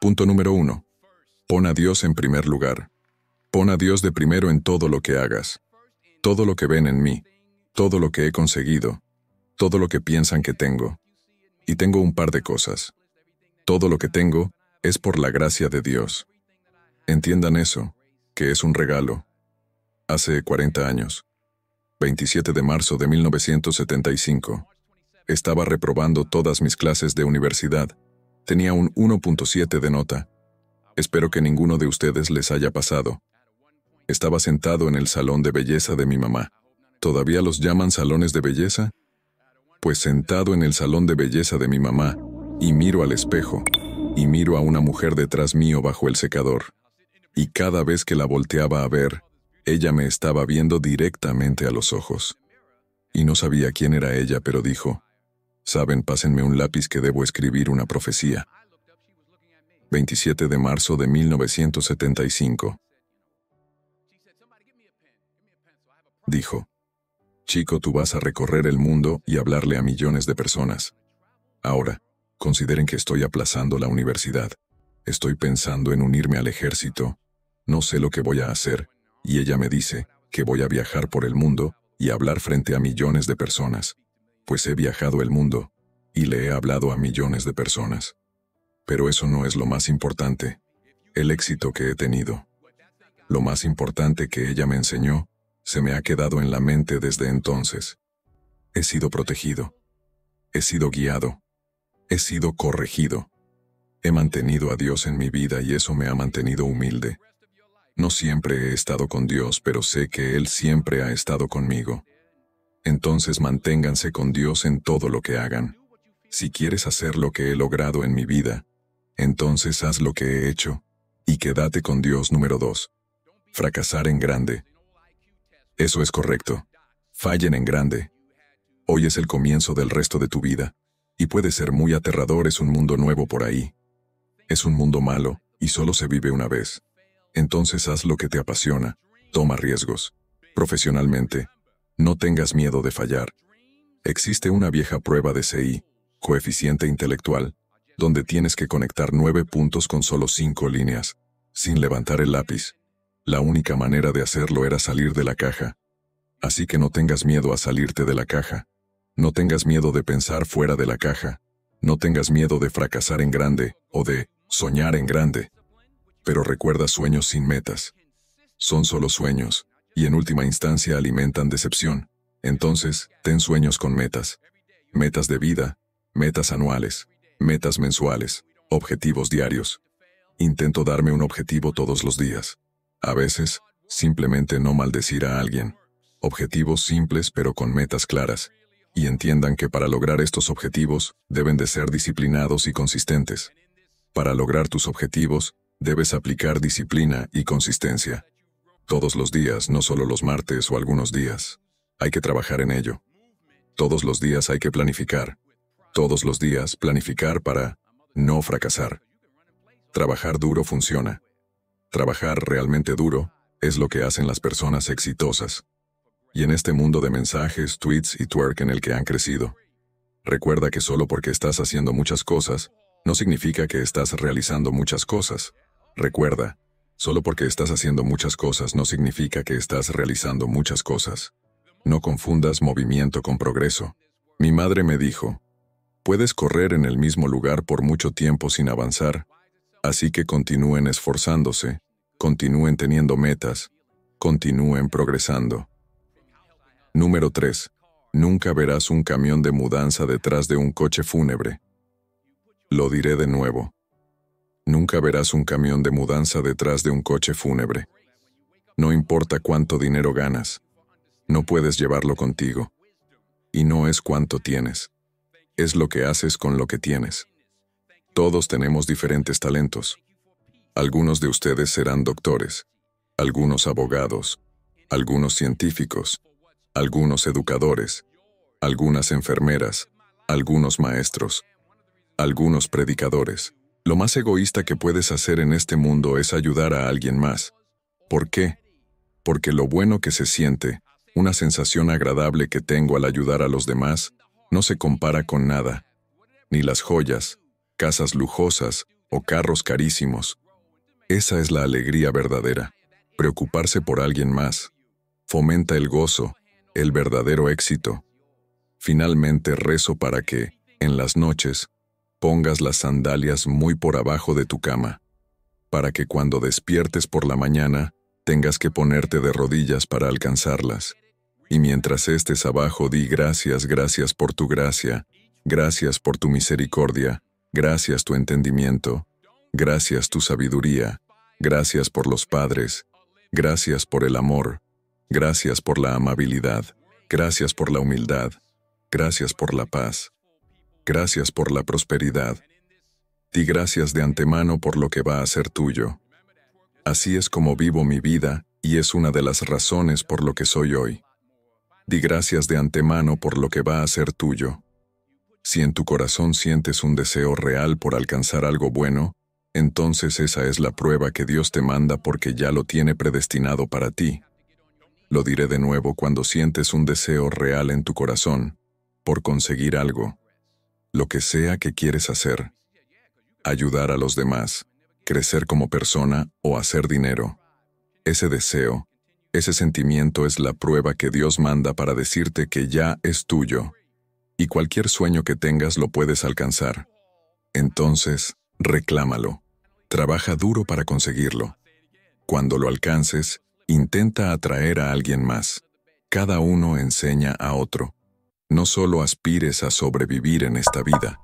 Punto número 1. Pon a Dios en primer lugar. Pon a Dios de primero en todo lo que hagas. Todo lo que ven en mí. Todo lo que he conseguido. Todo lo que piensan que tengo. Y tengo un par de cosas. Todo lo que tengo es por la gracia de Dios. Entiendan eso, que es un regalo. Hace 40 años, 27 de marzo de 1975, estaba reprobando todas mis clases de universidad Tenía un 1.7 de nota. Espero que ninguno de ustedes les haya pasado. Estaba sentado en el salón de belleza de mi mamá. ¿Todavía los llaman salones de belleza? Pues sentado en el salón de belleza de mi mamá, y miro al espejo, y miro a una mujer detrás mío bajo el secador. Y cada vez que la volteaba a ver, ella me estaba viendo directamente a los ojos. Y no sabía quién era ella, pero dijo, Saben, pásenme un lápiz que debo escribir una profecía. 27 de marzo de 1975. Dijo, Chico, tú vas a recorrer el mundo y hablarle a millones de personas. Ahora, consideren que estoy aplazando la universidad. Estoy pensando en unirme al ejército. No sé lo que voy a hacer, y ella me dice, que voy a viajar por el mundo y hablar frente a millones de personas pues he viajado el mundo, y le he hablado a millones de personas. Pero eso no es lo más importante, el éxito que he tenido. Lo más importante que ella me enseñó, se me ha quedado en la mente desde entonces. He sido protegido. He sido guiado. He sido corregido. He mantenido a Dios en mi vida y eso me ha mantenido humilde. No siempre he estado con Dios, pero sé que Él siempre ha estado conmigo entonces manténganse con Dios en todo lo que hagan. Si quieres hacer lo que he logrado en mi vida, entonces haz lo que he hecho, y quédate con Dios número dos, Fracasar en grande. Eso es correcto. Fallen en grande. Hoy es el comienzo del resto de tu vida, y puede ser muy aterrador, es un mundo nuevo por ahí. Es un mundo malo, y solo se vive una vez. Entonces haz lo que te apasiona, toma riesgos. Profesionalmente, no tengas miedo de fallar. Existe una vieja prueba de CI, coeficiente intelectual, donde tienes que conectar nueve puntos con solo cinco líneas, sin levantar el lápiz. La única manera de hacerlo era salir de la caja. Así que no tengas miedo a salirte de la caja. No tengas miedo de pensar fuera de la caja. No tengas miedo de fracasar en grande o de soñar en grande. Pero recuerda sueños sin metas. Son solo sueños y en última instancia alimentan decepción. Entonces, ten sueños con metas. Metas de vida, metas anuales, metas mensuales, objetivos diarios. Intento darme un objetivo todos los días. A veces, simplemente no maldecir a alguien. Objetivos simples pero con metas claras. Y entiendan que para lograr estos objetivos, deben de ser disciplinados y consistentes. Para lograr tus objetivos, debes aplicar disciplina y consistencia. Todos los días, no solo los martes o algunos días. Hay que trabajar en ello. Todos los días hay que planificar. Todos los días planificar para no fracasar. Trabajar duro funciona. Trabajar realmente duro es lo que hacen las personas exitosas. Y en este mundo de mensajes, tweets y twerk en el que han crecido, recuerda que solo porque estás haciendo muchas cosas, no significa que estás realizando muchas cosas. Recuerda, Solo porque estás haciendo muchas cosas no significa que estás realizando muchas cosas. No confundas movimiento con progreso. Mi madre me dijo, puedes correr en el mismo lugar por mucho tiempo sin avanzar, así que continúen esforzándose, continúen teniendo metas, continúen progresando. Número 3. Nunca verás un camión de mudanza detrás de un coche fúnebre. Lo diré de nuevo. Nunca verás un camión de mudanza detrás de un coche fúnebre. No importa cuánto dinero ganas, no puedes llevarlo contigo. Y no es cuánto tienes, es lo que haces con lo que tienes. Todos tenemos diferentes talentos. Algunos de ustedes serán doctores, algunos abogados, algunos científicos, algunos educadores, algunas enfermeras, algunos maestros, algunos predicadores lo más egoísta que puedes hacer en este mundo es ayudar a alguien más. ¿Por qué? Porque lo bueno que se siente, una sensación agradable que tengo al ayudar a los demás, no se compara con nada. Ni las joyas, casas lujosas o carros carísimos. Esa es la alegría verdadera. Preocuparse por alguien más. Fomenta el gozo, el verdadero éxito. Finalmente rezo para que, en las noches, pongas las sandalias muy por abajo de tu cama, para que cuando despiertes por la mañana tengas que ponerte de rodillas para alcanzarlas. Y mientras estés abajo di gracias, gracias por tu gracia, gracias por tu misericordia, gracias tu entendimiento, gracias tu sabiduría, gracias por los padres, gracias por el amor, gracias por la amabilidad, gracias por la humildad, gracias por la paz, Gracias por la prosperidad. Di gracias de antemano por lo que va a ser tuyo. Así es como vivo mi vida y es una de las razones por lo que soy hoy. Di gracias de antemano por lo que va a ser tuyo. Si en tu corazón sientes un deseo real por alcanzar algo bueno, entonces esa es la prueba que Dios te manda porque ya lo tiene predestinado para ti. Lo diré de nuevo cuando sientes un deseo real en tu corazón, por conseguir algo, lo que sea que quieres hacer, ayudar a los demás, crecer como persona o hacer dinero. Ese deseo, ese sentimiento es la prueba que Dios manda para decirte que ya es tuyo, y cualquier sueño que tengas lo puedes alcanzar. Entonces, reclámalo. Trabaja duro para conseguirlo. Cuando lo alcances, intenta atraer a alguien más. Cada uno enseña a otro. No solo aspires a sobrevivir en esta vida.